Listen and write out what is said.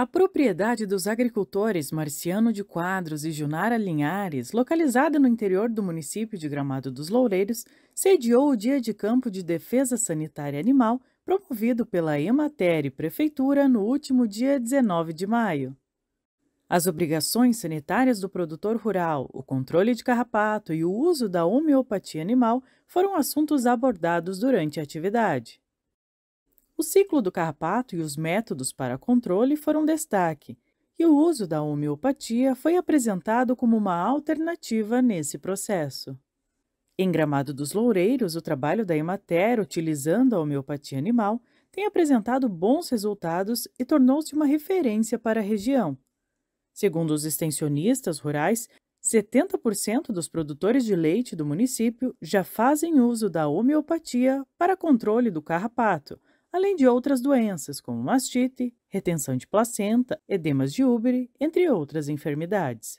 A propriedade dos agricultores Marciano de Quadros e Junara Linhares, localizada no interior do município de Gramado dos Loureiros, sediou o Dia de Campo de Defesa Sanitária Animal, promovido pela Emater e Prefeitura no último dia 19 de maio. As obrigações sanitárias do produtor rural, o controle de carrapato e o uso da homeopatia animal foram assuntos abordados durante a atividade. O ciclo do carrapato e os métodos para controle foram destaque, e o uso da homeopatia foi apresentado como uma alternativa nesse processo. Em Gramado dos Loureiros, o trabalho da Emater utilizando a homeopatia animal tem apresentado bons resultados e tornou-se uma referência para a região. Segundo os extensionistas rurais, 70% dos produtores de leite do município já fazem uso da homeopatia para controle do carrapato além de outras doenças como mastite, retenção de placenta, edemas de úbere, entre outras enfermidades.